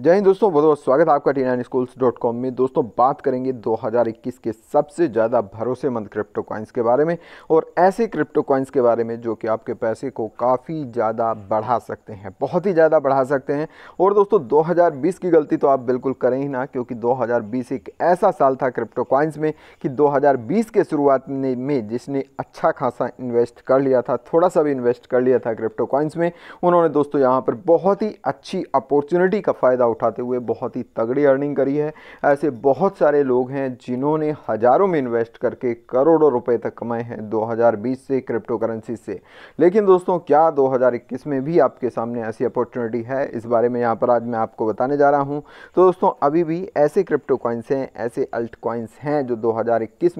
जय हिंद दोस्तों बहुत बहुत स्वागत है आपका T nine schools dot com में दोस्तों बात करेंगे 2021 के सबसे ज़्यादा भरोसेमंद क्रिप्टो कॉइन्स के बारे में और ऐसे क्रिप्टो कॉइन्स के बारे में जो कि आपके पैसे को काफ़ी ज़्यादा बढ़ा सकते हैं बहुत ही ज़्यादा बढ़ा सकते हैं और दोस्तों 2020 की गलती तो आप बिल्कुल करें ही ना क्योंकि दो एक ऐसा साल था क्रिप्टो कॉइन्स में कि दो के शुरुआत में जिसने अच्छा खासा इन्वेस्ट कर लिया था थोड़ा सा भी इन्वेस्ट कर लिया था क्रिप्टो कॉइन्स में उन्होंने दोस्तों यहाँ पर बहुत ही अच्छी अपॉर्चुनिटी का फ़ायदा फ़ायदा उठाते हुए बहुत ही तगड़ी अर्निंग करी है ऐसे बहुत सारे लोग हैं जिन्होंने हज़ारों में इन्वेस्ट करके करोड़ों रुपए तक कमाए हैं 2020 से क्रिप्टो करेंसी से लेकिन दोस्तों क्या 2021 में भी आपके सामने ऐसी अपॉर्चुनिटी है इस बारे में यहाँ पर आज मैं आपको बताने जा रहा हूँ तो दोस्तों अभी भी ऐसे क्रिप्टो कॉइन्स हैं ऐसे अल्ट कॉइन्स हैं जो दो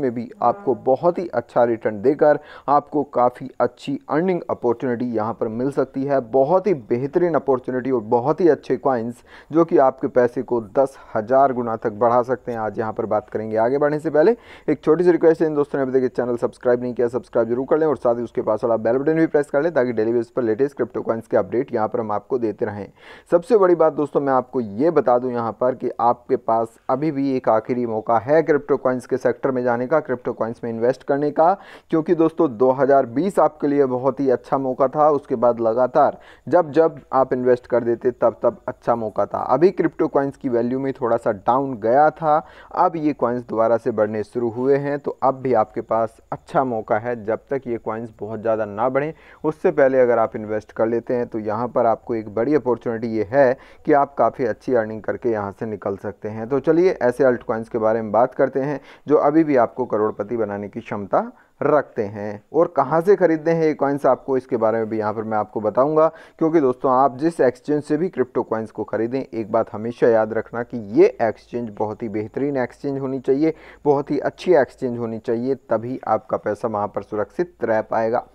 में भी आपको बहुत ही अच्छा रिटर्न देकर आपको काफ़ी अच्छी अर्निंग अपॉर्चुनिटी यहाँ पर मिल सकती है बहुत ही बेहतरीन अपॉर्चुनिटी और बहुत ही अच्छे क्वाइंस जो जो कि आपके पैसे को दस हज़ार गुना तक बढ़ा सकते हैं आज यहाँ पर बात करेंगे आगे बढ़ने से पहले एक छोटी सी रिक्वेस्ट है इन दोस्तों ने अभी तक चैनल सब्सक्राइब नहीं किया सब्सक्राइब जरूर कर लें और साथ ही उसके पास वाला बेल बटन भी प्रेस कर लें ताकि डेली बेस पर लेटेस्ट क्रिप्टो के अपडेट यहाँ पर हम आपको देते रहें सबसे बड़ी बात दोस्तों मैं आपको ये बता दूँ यहाँ पर कि आपके पास अभी भी एक आखिरी मौका है क्रिप्टो के सेक्टर में जाने का क्रिप्टो में इन्वेस्ट करने का क्योंकि दोस्तों दो आपके लिए बहुत ही अच्छा मौका था उसके बाद लगातार जब जब आप इन्वेस्ट कर देते तब तब अच्छा मौका था अभी क्रिप्टो कॉइन्स की वैल्यू में थोड़ा सा डाउन गया था अब ये कॉइन्स दोबारा से बढ़ने शुरू हुए हैं तो अब भी आपके पास अच्छा मौका है जब तक ये कॉइन्स बहुत ज़्यादा ना बढ़ें उससे पहले अगर आप इन्वेस्ट कर लेते हैं तो यहाँ पर आपको एक बड़ी अपॉर्चुनिटी ये है कि आप काफ़ी अच्छी अर्निंग करके यहाँ से निकल सकते हैं तो चलिए ऐसे अल्ट कॉइन्स के बारे में बात करते हैं जो अभी भी आपको करोड़पति बनाने की क्षमता रखते हैं और कहाँ से ख़रीदने हैं ये कॉइन्स आपको इसके बारे में भी यहाँ पर मैं आपको बताऊँगा क्योंकि दोस्तों आप जिस एक्सचेंज से भी क्रिप्टो कॉइन्स को ख़रीदें एक बात हमेशा याद रखना कि ये एक्सचेंज बहुत ही बेहतरीन एक्सचेंज होनी चाहिए बहुत ही अच्छी एक्सचेंज होनी चाहिए तभी आपका पैसा वहाँ पर सुरक्षित रह पाएगा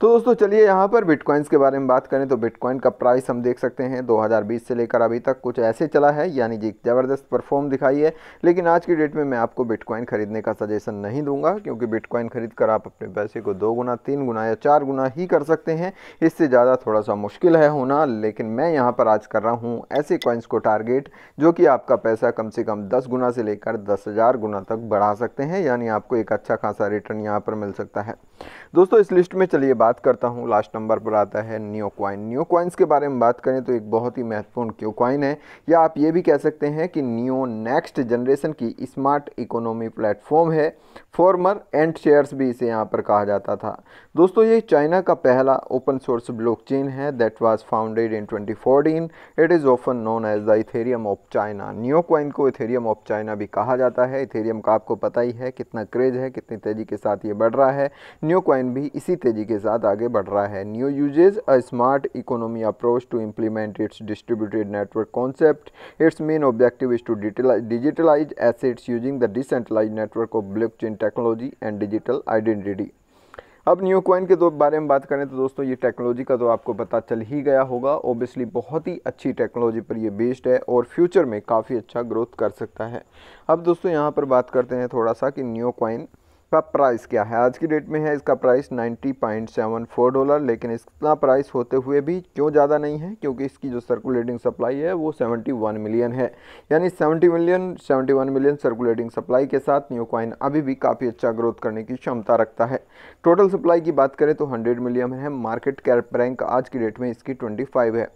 तो दोस्तों चलिए यहाँ पर बिटकॉइंस के बारे में बात करें तो बिटकॉइन का प्राइस हम देख सकते हैं 2020 से लेकर अभी तक कुछ ऐसे चला है यानी जी ज़बरदस्त परफॉर्म दिखाई है लेकिन आज की डेट में मैं आपको बिटकॉइन खरीदने का सजेशन नहीं दूंगा क्योंकि बिटकॉइन खरीद कर आप अपने पैसे को दो गुना तीन गुना या चार गुना ही कर सकते हैं इससे ज़्यादा थोड़ा सा मुश्किल है होना लेकिन मैं यहाँ पर आज कर रहा हूँ ऐसे कॉइन्स को टारगेट जो कि आपका पैसा कम से कम दस गुना से लेकर दस हज़ार गुना तक बढ़ा सकते हैं यानी आपको एक अच्छा खासा रिटर्न यहाँ पर मिल सकता है दोस्तों इस लिस्ट में चलिए बात बात करता हूँ लास्ट नंबर पर आता है न्यू क्वाइन न्यू क्वाइंस के बारे में बात करें तो एक बहुत ही महत्वपूर्ण क्यू क्वाइन है या आप ये भी कह सकते हैं कि न्यू नेक्स्ट जनरेशन की स्मार्ट इकोनॉमी प्लेटफॉर्म है फॉर्मर एंड शेयर्स भी इसे यहाँ पर कहा जाता था दोस्तों ये चाइना का पहला ओपन सोर्स ब्लॉक है that was founded in twenty it is open known as the Ethereum of China Neo coin को इथेरियम ऑफ चाइना भी कहा जाता है इथेरियम का आपको पता ही है कितना क्रेज है कितनी तेज़ी के साथ ये बढ़ रहा है न्यू क्वाइन भी इसी तेज़ी के साथ साथ आगे बढ़ रहा है Neo uses a smart economy approach to implement its distributed network concept its main objective is to digitalize assets using the decentralize network of blockchain technology and digital identity अब न्यू कॉइन के दो बारे में बात करें तो दोस्तों ये टेक्नोलॉजी का तो आपको पता चल ही गया होगा ओबियसली बहुत ही अच्छी टेक्नोलॉजी पर ये बेस्ड है और फ्यूचर में काफ़ी अच्छा ग्रोथ कर सकता है अब दोस्तों यहाँ पर बात करते हैं थोड़ा सा कि न्यू कॉइन का प्राइस क्या है आज की डेट में है इसका प्राइस 90.74 डॉलर लेकिन इसका प्राइस होते हुए भी क्यों ज़्यादा नहीं है क्योंकि इसकी जो सर्कुलेटिंग सप्लाई है वो 71 मिलियन है यानी 70 मिलियन 71 मिलियन सर्कुलेटिंग सप्लाई के साथ न्यू क्वाइन अभी भी काफ़ी अच्छा ग्रोथ करने की क्षमता रखता है टोटल सप्लाई की बात करें तो हंड्रेड मिलियन है मार्केट कैप रैंक आज की डेट में इसकी ट्वेंटी है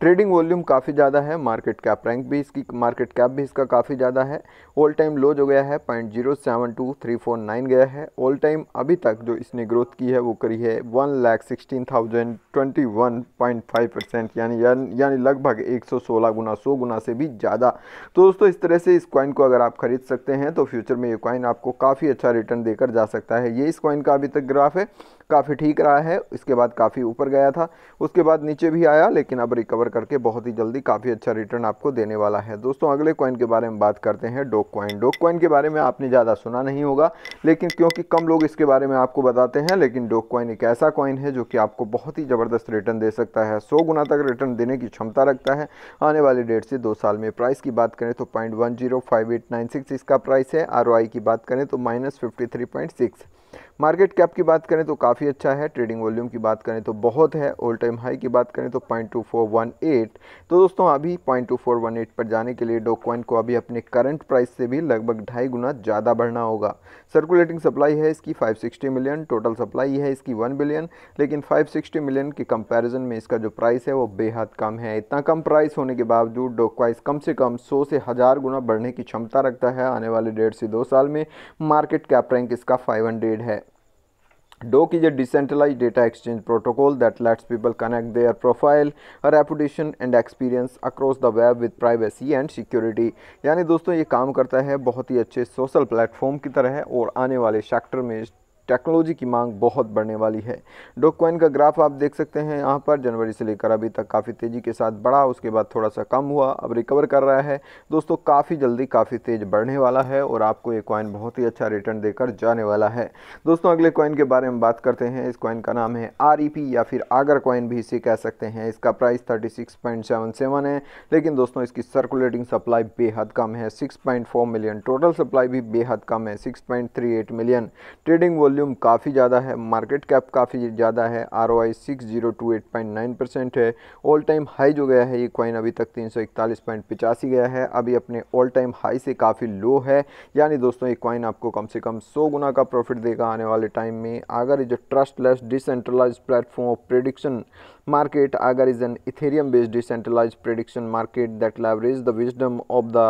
ट्रेडिंग वॉल्यूम काफ़ी ज़्यादा है मार्केट कैप रैंक भी इसकी मार्केट कैप भी इसका काफ़ी ज़्यादा है ऑल टाइम लो जो गया है point zero seven two three four nine गया है ऑल टाइम अभी तक जो इसने ग्रोथ की है वो करी है one lakh sixteen thousand twenty one point five percent यानी यानी लगभग एक सौ सोलह गुना सौ गुना से भी ज़्यादा तो दोस्तों इस तरह से इस कॉइन को अगर आप खरीद सकते हैं तो फ्यूचर में ये कॉइन आपको काफ़ी अच्छा रिटर्न देकर जा सकता है ये इस कॉइन का अभी तक ग्राफ है काफ़ी ठीक रहा है इसके बाद काफ़ी ऊपर गया था उसके बाद नीचे भी आया लेकिन अब रिकवर करके बहुत ही जल्दी काफ़ी अच्छा रिटर्न आपको देने वाला है दोस्तों अगले कॉइन के बारे में बात करते हैं डोक कॉइन डोक कॉइन के बारे में आपने ज़्यादा सुना नहीं होगा लेकिन क्योंकि कम लोग इसके बारे में आपको बताते हैं लेकिन डोक कॉइन एक ऐसा कॉइन है जो कि आपको बहुत ही ज़बरदस्त रिटर्न दे सकता है सौ गुना तक रिटर्न देने की क्षमता रखता है आने वाले डेट से दो साल में प्राइस की बात करें तो पॉइंट इसका प्राइस है आर की बात करें तो minus fifty three point six market cap की बात करें तो काफ़ी अच्छा है ट्रेडिंग वॉल्यूम की बात करें तो बहुत है ऑल टाइम हाई की बात करें तो point two four one eight तो दोस्तों अभी point two four one eight पर जाने के लिए डोकॉइन को अभी अपने करंट प्राइस से भी लगभग ढाई गुना ज़्यादा बढ़ना होगा सर्कुलेटिंग सप्लाई है इसकी 560 मिलियन टोटल सप्लाई है इसकी वन बिलियन लेकिन सिक्सटी मिलियन के कंपेरिजन में इसका जो प्राइस है वो बेहद कम है इतना कम प्राइस होने के बावजूद डॉक कम से कम सौ से हज़ार गुना बढ़ने की क्षमता रखता है आने वाले डेढ़ से दो साल में मार्केट कैप रैंक इसका फाइव रिलेटेड है Dock is a decentralize data exchange protocol that lets people connect their profile reputation and experience across the web with privacy and security यानी दोस्तों ये काम करता है बहुत ही अच्छे सोशल प्लेटफॉर्म की तरह है और आने वाले सेक्टर में टेक्नोलॉजी की मांग बहुत बढ़ने वाली है डोक कॉइन का ग्राफ आप देख सकते हैं यहाँ पर जनवरी से लेकर अभी तक काफ़ी तेज़ी के साथ बढ़ा उसके बाद थोड़ा सा कम हुआ अब रिकवर कर रहा है दोस्तों काफ़ी जल्दी काफ़ी तेज़ बढ़ने वाला है और आपको ये कॉइन बहुत ही अच्छा रिटर्न देकर जाने वाला है दोस्तों अगले कॉइन के बारे में बात करते हैं इस कॉइन का नाम है आर e या फिर आगर कॉइन भी इसे कह सकते हैं इसका प्राइस थर्टी है लेकिन दोस्तों इसकी सर्कुलेटिंग सप्लाई बेहद कम है सिक्स मिलियन टोटल सप्लाई भी बेहद कम है six million trading volume volume काफ़ी ज़्यादा है मार्केट कैप काफ़ी ज़्यादा है R O I six zero two eight point nine percent है ऑल टाइम हाई जो गया है ये क्वाइन अभी तक तीन सौ इकतालीस पॉइंट पिचासी गया है अभी अपने ऑल टाइम हाई से काफ़ी लो है यानी दोस्तों ये क्वाइन आपको कम से कम सौ गुना का प्रॉफिट देगा आने वाले टाइम में अगर जो trustless decentralize platform of prediction market Augur is an Ethereum based decentralize prediction market that leverages the wisdom of the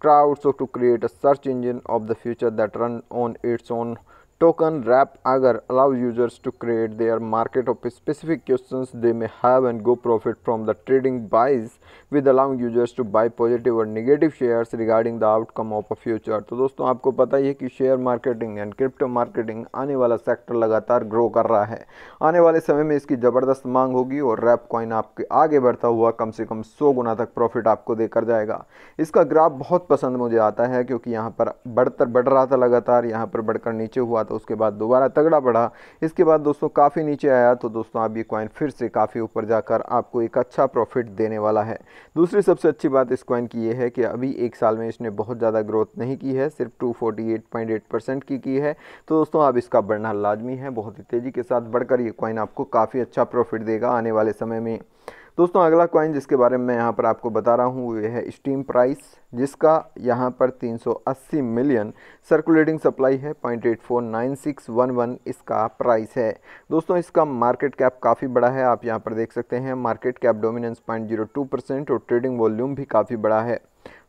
crowds of to create a search engine of the future that run on its on Token wrap agar allows users to create their market of specific questions they may have and go profit from the trading buys with allowing users to buy positive और negative shares regarding the outcome of a future तो दोस्तों आपको पता ही है कि share marketing and crypto marketing आने वाला सेक्टर लगातार ग्रो कर रहा है आने वाले समय में इसकी ज़बरदस्त मांग होगी और रैप कॉइन आपके आगे बढ़ता हुआ कम से कम सौ गुना तक प्रॉफिट आपको देकर जाएगा इसका ग्राफ बहुत पसंद मुझे आता है क्योंकि यहाँ पर बढ़तर बढ़ रहा था लगातार यहाँ पर बढ़कर नीचे हुआ था तो उसके बाद दोबारा तगड़ा बढ़ा इसके बाद दोस्तों काफ़ी नीचे आया तो दोस्तों आप ये कॉइन फिर से काफ़ी ऊपर जाकर आपको एक अच्छा प्रॉफिट देने वाला है दूसरी सबसे अच्छी बात इस कॉइन की ये है कि अभी एक साल में इसने बहुत ज़्यादा ग्रोथ नहीं की है सिर्फ टू की की है तो दोस्तों आप इसका बढ़ना लाजमी है बहुत ही तेज़ी के साथ बढ़कर ये कॉइन आपको काफ़ी अच्छा प्रॉफिट देगा आने वाले समय में दोस्तों अगला क्वाइन जिसके बारे में यहाँ पर आपको बता रहा हूँ वो है स्टीम प्राइस जिसका यहाँ पर 380 मिलियन सर्कुलेटिंग सप्लाई है point eight four nine six one one इसका प्राइस है दोस्तों इसका मार्केट कैप काफ़ी बड़ा है आप यहाँ पर देख सकते हैं market cap dominance point zero two percent और ट्रेडिंग वॉल्यूम भी काफ़ी बड़ा है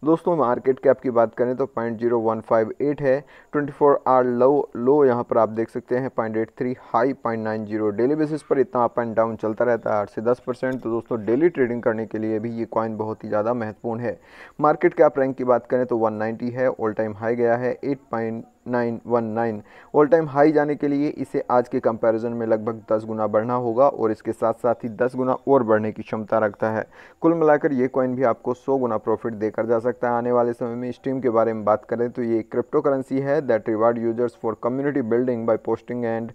दोस्तों मार्केट कैप की बात करें तो point zero one five eight है twenty four hour low low यहाँ पर आप देख सकते हैं point eight three high point nine zero daily basis पर इतना अप एंड डाउन चलता रहता है आठ से दस परसेंट तो दोस्तों डेली ट्रेडिंग करने के लिए भी ये कॉइन बहुत ही ज़्यादा महत्वपूर्ण है मार्केट कैप रैंक की बात करें तो वन नाइन्टी है ऑल टाइम हाई गया है eight point nine one nine all time high जाने के लिए इसे आज के कंपैरिजन में लगभग दस गुना बढ़ना होगा और इसके साथ साथ ही दस गुना और बढ़ने की क्षमता रखता है कुल मिलाकर ये कॉइन भी आपको सौ गुना प्रॉफिट देकर जा सकता सकता है आने वाले समय में स्ट्रीम के बारे में बात करें तो ये क्रिप्टो करेंसी है that reward users for community building by posting and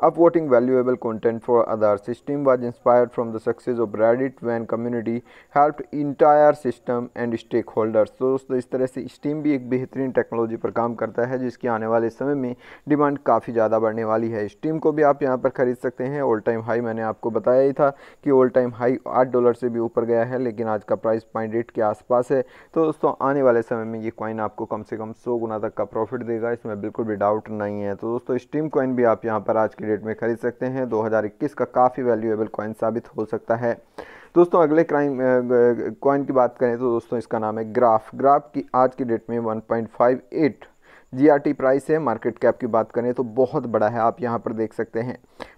Upvoting valuable content for others. System was inspired from the success of Reddit when community helped entire system and stakeholders. तो दोस्तों इस तरह से Steam भी एक बेहतरीन technology पर काम करता है जिसकी आने वाले समय में डिमांड काफ़ी ज़्यादा बढ़ने वाली है Steam को भी आप यहाँ पर ख़रीद सकते हैं ऑल टाइम हाई मैंने आपको बताया ही था कि ऑल टाइम हाई आठ डॉलर से भी ऊपर गया है लेकिन आज का प्राइस पॉइंट एट के आसपास है तो दोस्तों आने वाले समय में ये कॉइन आपको कम से कम सौ गुना तक का प्रॉफिट देगा इसमें बिल्कुल भी डाउट नहीं है तो दोस्तों स्टीम कॉइन भी आप यहाँ पर आज के डेट में खरीद सकते हैं 2021 का काफ़ी वैल्यूएबल कॉइन साबित हो सकता है दोस्तों अगले क्राइम कॉइन की बात करें तो दोस्तों इसका नाम है ग्राफ ग्राफ की आज की डेट में वन जीआरटी प्राइस है मार्केट कैप की बात करें तो बहुत बड़ा है आप यहाँ पर देख सकते हैं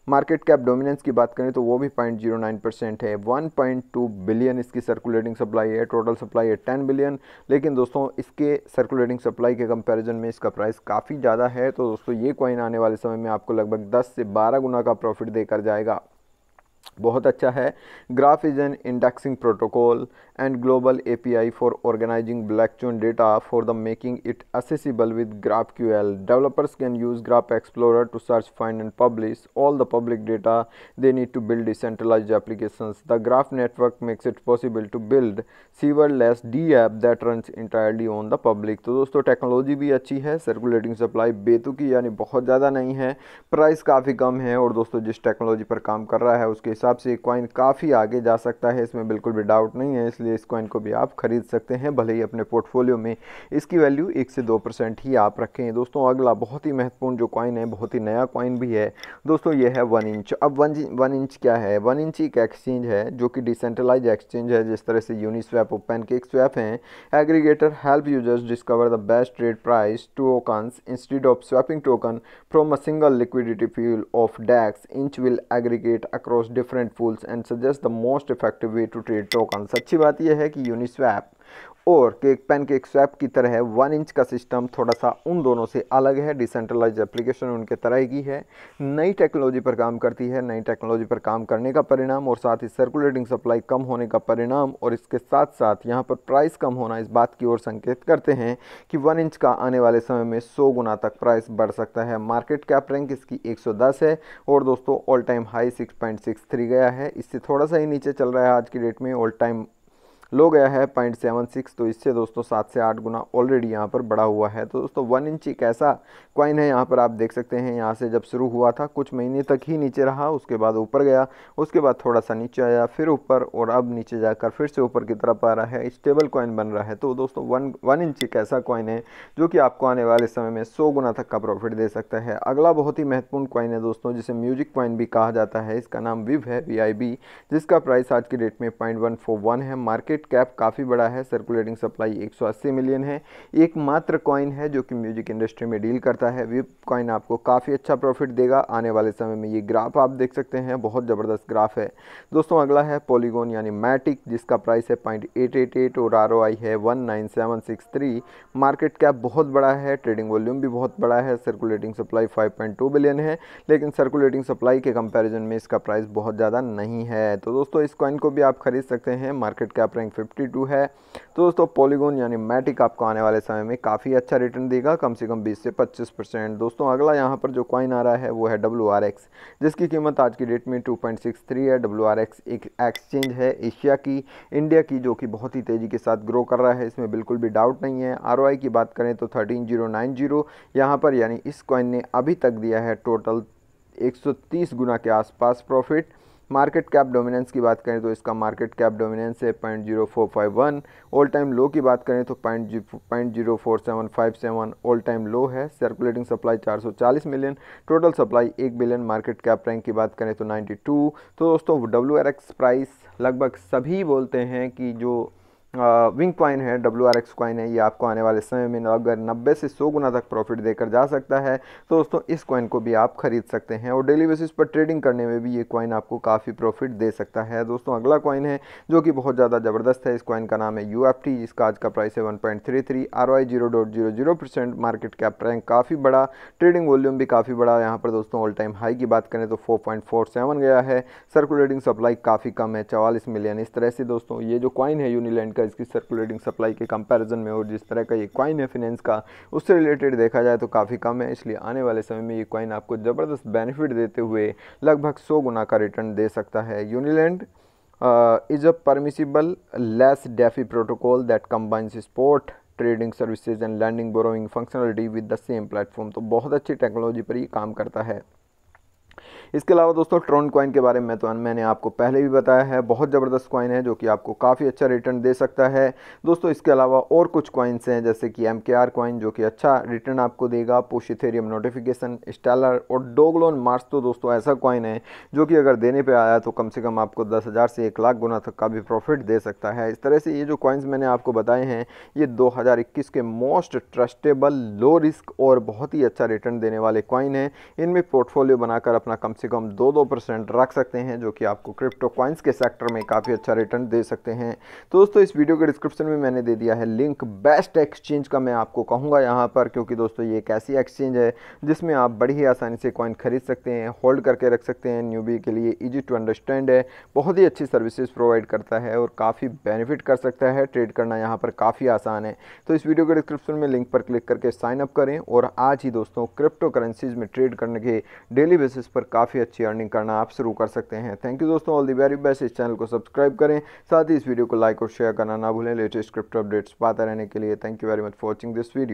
मार्केट कैप डोमिनेंस की बात करें तो वो भी पॉइंट जीरो नाइन परसेंट है वन पॉइंट टू बिलियन इसकी सर्कुलेटिंग सप्लाई है टोटल सप्लाई है टेन बिलियन लेकिन दोस्तों इसके सर्कुलेटिंग सप्लाई के कंपेरिजन में इसका प्राइस काफ़ी ज़्यादा है तो दोस्तों ये क्वाइन आने वाले समय में आपको लगभग दस से बारह गुना का प्रॉफिट देकर जाएगा बहुत अच्छा है graph is an indexing protocol and Global API for organizing blockchain data for the making it accessible with GraphQL. Developers can use Graph Explorer to search, find and publish all the public data they need to build decentralized applications. The Graph network makes it possible to build serverless D app that runs entirely on the public. तो दोस्तों technology भी अच्छी है circulating supply बेतुकी यानी बहुत ज़्यादा नहीं है प्राइस काफ़ी कम है और दोस्तों जिस टेक्नोलॉजी पर काम कर रहा है उसके हिसाब से कॉइन काफ़ी आगे जा सकता है इसमें बिल्कुल भी डाउट नहीं है इसलिए लीजिए इस कॉइन को भी आप ख़रीद सकते हैं भले ही अपने पोर्टफोलियो में इसकी वैल्यू एक से दो परसेंट ही आप रखें दोस्तों अगला बहुत ही महत्वपूर्ण जो कॉइन है बहुत ही नया कॉइन भी है दोस्तों यह है वन इंच अब वन वन इंच क्या है वन इंच एक एक्सचेंज है जो कि डिसेंट्रलाइज एक्सचेंज है जिस तरह से यूनिस्वैप और पैनकेक स्वैप हैं aggregator help users discover the best rate price tokens instead of swapping token from a single liquidity pool of DEX inch will aggregate across different pools and suggest the most effective way to trade token अच्छी बात यह है कि Uniswap और cake pan cake swap की तरह one inch का system थोड़ा सा उन दोनों से अलग है डिसेंट्रलाइज एप्लीकेशन उनके तरह की है नई टेक्नोलॉजी पर काम करती है नई टेक्नोलॉजी पर काम करने का परिणाम और साथ ही सर्कुलेटिंग सप्लाई कम होने का परिणाम और इसके साथ साथ यहां पर प्राइस कम होना इस बात की ओर संकेत करते हैं कि वन इंच का आने वाले समय में सौ गुना तक प्राइस बढ़ सकता है मार्केट कैप रैंक इसकी एक है और दोस्तों ऑल टाइम हाई सिक्स गया है इससे थोड़ा सा ही नीचे चल रहा है आज की डेट में ऑल टाइम लो गया है पॉइंट सेवन सिक्स तो इससे दोस्तों सात से आठ गुना ऑलरेडी यहाँ पर बढ़ा हुआ है तो दोस्तों वन इंच एक ऐसा कॉइन है यहाँ पर आप देख सकते हैं यहाँ से जब शुरू हुआ था कुछ महीने तक ही नीचे रहा उसके बाद ऊपर गया उसके बाद थोड़ा सा नीचे आया फिर ऊपर और अब नीचे जाकर फिर से ऊपर की तरफ आ रहा है स्टेबल कॉइन बन रहा है तो दोस्तों वन वन इंच एक ऐसा कॉइन है जो कि आपको आने वाले समय में सौ गुना तक का प्रॉफिट दे सकता है अगला बहुत ही महत्वपूर्ण कॉइन है दोस्तों जिसे म्यूजिक कॉइन भी कहा जाता है इसका नाम विव है वी जिसका प्राइस आज की डेट में पॉइंट है मार्केट मार्केट कैप काफ़ी बड़ा है सर्कुलेटिंग सप्लाई 180 मिलियन है एक मात्र कॉइन है जो कि म्यूजिक इंडस्ट्री में डील करता है विप कॉइन आपको काफ़ी अच्छा प्रॉफिट देगा आने वाले समय में ये ग्राफ आप देख सकते हैं बहुत ज़बरदस्त ग्राफ है दोस्तों अगला है पॉलीगोन यानी मैटिक जिसका प्राइस है पॉइंट और आर है वन मार्केट कैप बहुत बड़ा है ट्रेडिंग वॉल्यूम भी बहुत बड़ा है सर्कुलेटिंग सप्लाई फाइव बिलियन है लेकिन सर्कुलेटिंग सप्लाई के कंपेरिजन में इसका प्राइस बहुत ज़्यादा नहीं है तो दोस्तों इस कॉइन को भी आप खरीद सकते हैं मार्केट कैप रैंक 152 है तो दोस्तों पॉलीगोन यानी मैटिक आपको आने वाले समय में काफ़ी अच्छा रिटर्न देगा कम से कम 20 से 25 परसेंट दोस्तों अगला यहाँ पर जो कॉइन आ रहा है वो है डब्ल्यू जिसकी कीमत आज की डेट में 2.63 है डब्ल्यू एक एक्सचेंज है एशिया की इंडिया की जो कि बहुत ही तेज़ी के साथ ग्रो कर रहा है इसमें बिल्कुल भी डाउट नहीं है आर की बात करें तो थर्टीन जीरो नाइन जीरो यहाँ पर यानी इस कॉइन ने अभी तक दिया है टोटल 130 गुना के आसपास प्रॉफिट मार्केट कैप डोमिनेंस की बात करें तो इसका मार्केट कैप डोमिनेंस है point zero four five one all time low की बात करें तो point point zero four seven five seven all time low है सर्कुलेटिंग सप्लाई चार सौ चालीस मिलियन टोटल सप्लाई एक बिलियन मार्केट कैप रैंक की बात करें तो नाइन्टी टू तो दोस्तों डब्ल्यू आर एक्स प्राइस लगभग सभी बोलते हैं कि जो विंग क्वाइन है डब्ल्यू आर एक्स कॉइन है ये आपको आने वाले समय में अगर नब्बे से सौ गुना तक प्रॉफिट देकर जा सकता है तो दोस्तों इस कॉइन को भी आप खरीद सकते हैं और डेली बेसिस पर ट्रेडिंग करने में भी ये कॉइन आपको काफ़ी प्रॉफिट दे सकता है दोस्तों अगला कॉइन है जो कि बहुत ज़्यादा ज़बरदस्त है इस कॉइन का नाम है यू एफ टी जिसका आज का प्राइस है one point three three R Y zero dot zero zero percent market cap rank काफ़ी बड़ा ट्रेडिंग वॉल्यूम भी काफ़ी बड़ा यहाँ पर दोस्तों ऑल टाइम हाई की बात करें तो फोर पॉइंट फोर सेवन गया है सर्कुलेटिंग सप्लाई काफ़ी कम है चवालीस मिलियन इस तरह से दोस्तों ये जो कॉइन है यूनीलैंड का इसकी सर्कुलेटिंग सप्लाई के कंपैरिजन में और जिस तरह का ये क्वाइन है फिनेंस का उससे रिलेटेड देखा जाए तो काफ़ी कम है इसलिए आने वाले समय में ये क्वाइन आपको ज़बरदस्त बेनिफिट देते हुए लगभग सौ गुना का रिटर्न दे सकता है UniLend is a permissionless DeFi protocol that combines spot trading services and lending borrowing functionality with the same platform तो बहुत अच्छी टेक्नोलॉजी पर ये काम करता है इसके अलावा दोस्तों ट्रोन कॉइन के बारे में तो मैंने आपको पहले भी बताया है बहुत ज़बरदस्त कॉइन है जो कि आपको काफ़ी अच्छा रिटर्न दे सकता है दोस्तों इसके अलावा और कुछ कॉइन्स हैं जैसे कि एम के आर कॉइन जो कि अच्छा रिटर्न आपको देगा पोशिथेरियम नोटिफिकेशन स्टेलर और डोगलोन मार्स तो दोस्तों ऐसा कॉइन है जो कि अगर देने पर आया तो कम से कम आपको दस हज़ार से एक लाख गुना तक का भी प्रॉफिट दे सकता है इस तरह से ये जो कॉइन्स मैंने आपको बताए हैं ये दो के मोस्ट ट्रस्टेबल लो रिस्क और बहुत ही अच्छा रिटर्न देने वाले कॉइन हैं इनमें पोर्टफोलियो बनाकर अपना कम से कम दो दो परसेंट रख सकते हैं जो कि आपको क्रिप्टो क्वाइंस के सेक्टर में काफ़ी अच्छा रिटर्न दे सकते हैं तो दोस्तों इस वीडियो के डिस्क्रिप्शन में मैंने दे दिया है लिंक बेस्ट एक्सचेंज का मैं आपको कहूँगा यहाँ पर क्योंकि दोस्तों ये एक ऐसी एक्सचेंज है जिसमें आप बड़ी ही आसानी से कॉइन खरीद सकते हैं होल्ड करके रख सकते हैं न्यूबी के लिए ईजी टू अंडरस्टैंड है बहुत ही अच्छी सर्विसेज प्रोवाइड करता है और काफ़ी बेनिफिट कर सकता है ट्रेड करना यहाँ पर काफ़ी आसान है तो इस वीडियो के डिस्क्रिप्शन में लिंक पर क्लिक करके साइनअप करें और आज ही दोस्तों क्रिप्टो करेंसीज़ में ट्रेड करने के डेली बेसिस पर काफ़ी काफ़ी अच्छी अर्निंग करना आप शुरू कर सकते हैं थैंक यू दोस्तों ऑल दी वेरी बेस्ट इस चैनल को सब्सक्राइब करें साथ ही इस वीडियो को लाइक और शेयर करना ना भूलें लेटेस्ट क्रिप्टो अपडेट्स पाते रहने के लिए thank you very much for watching this video